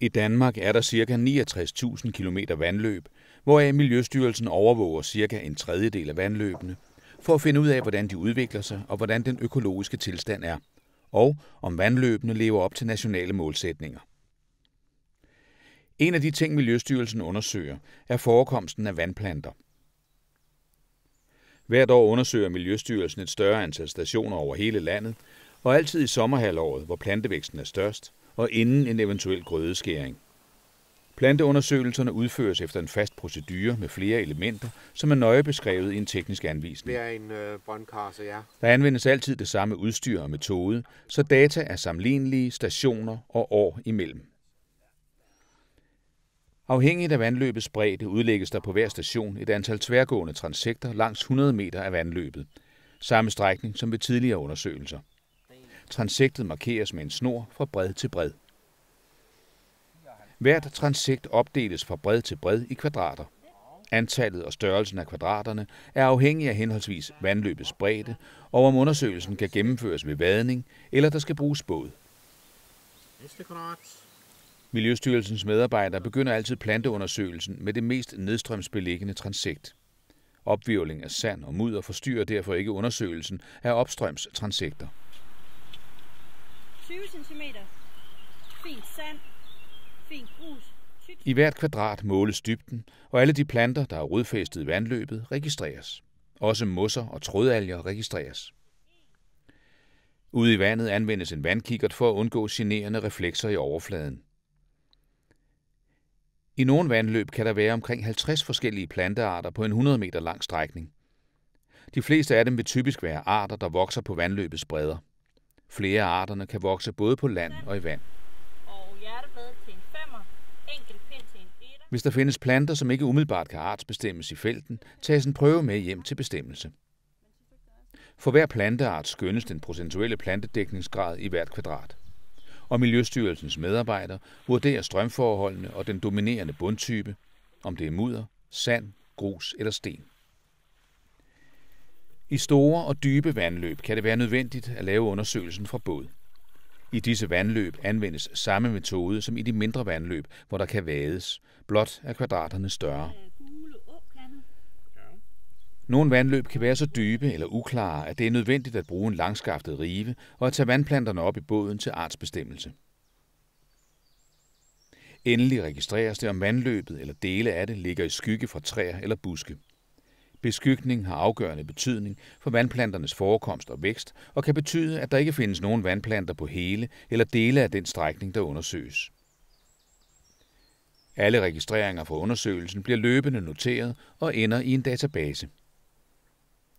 I Danmark er der ca. 69.000 km vandløb, hvoraf Miljøstyrelsen overvåger ca. en tredjedel af vandløbene, for at finde ud af, hvordan de udvikler sig og hvordan den økologiske tilstand er, og om vandløbene lever op til nationale målsætninger. En af de ting, Miljøstyrelsen undersøger, er forekomsten af vandplanter. Hvert år undersøger Miljøstyrelsen et større antal stationer over hele landet, og altid i sommerhalvåret, hvor plantevæksten er størst – og inden en eventuel grødeskæring. Planteundersøgelserne udføres efter en fast procedure med flere elementer, som er nøje beskrevet i en teknisk anvisning. Det er en øh, bondkasse, ja. Der anvendes altid det samme udstyr og metode, så data er sammenlignelige stationer og år imellem. Afhængigt af vandløbets bredde udlægges der på hver station et antal tværgående transekter langs 100 meter af vandløbet. Samme strækning som ved tidligere undersøgelser. Transektet markeres med en snor fra bred til bred. Hvert transekt opdeles fra bred til bred i kvadrater. Antallet og størrelsen af kvadraterne er afhængig af henholdsvis vandløbets bredde og om undersøgelsen kan gennemføres ved vadning eller der skal bruges båd. Næste Miljøstyrelsens medarbejdere begynder altid planteundersøgelsen med det mest nedstrømsbeliggende transekt. Opvirvling af sand og mudder forstyrrer derfor ikke undersøgelsen af opstrøms transekter. 20 cm. Fint sand, fint grus. I hvert kvadrat måles dybden, og alle de planter, der er rodfæstet i vandløbet, registreres. Også mosser og trådalger registreres. Ude i vandet anvendes en vandkikkert for at undgå generende reflekser i overfladen. I nogle vandløb kan der være omkring 50 forskellige plantearter på en 100 meter lang strækning. De fleste af dem vil typisk være arter, der vokser på vandløbets bredder. Flere af arterne kan vokse både på land og i vand. Hvis der findes planter, som ikke umiddelbart kan artsbestemmes i felten, tages en prøve med hjem til bestemmelse. For hver planteart skønnes den procentuelle plantedækningsgrad i hvert kvadrat. Og Miljøstyrelsens medarbejdere vurderer strømforholdene og den dominerende bundtype, om det er mudder, sand, grus eller sten. I store og dybe vandløb kan det være nødvendigt at lave undersøgelsen fra båd. I disse vandløb anvendes samme metode som i de mindre vandløb, hvor der kan vades, blot er kvadraterne større. Øh, Nogle vandløb kan være så dybe eller uklare, at det er nødvendigt at bruge en langskaftet rive og at tage vandplanterne op i båden til artsbestemmelse. Endelig registreres det, om vandløbet eller dele af det ligger i skygge fra træer eller buske. Beskygning har afgørende betydning for vandplanternes forekomst og vækst, og kan betyde, at der ikke findes nogen vandplanter på hele eller dele af den strækning, der undersøges. Alle registreringer for undersøgelsen bliver løbende noteret og ender i en database.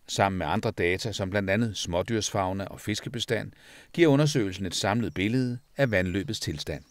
Sammen med andre data, som blandt andet smådyrsfauna og fiskebestand, giver undersøgelsen et samlet billede af vandløbets tilstand.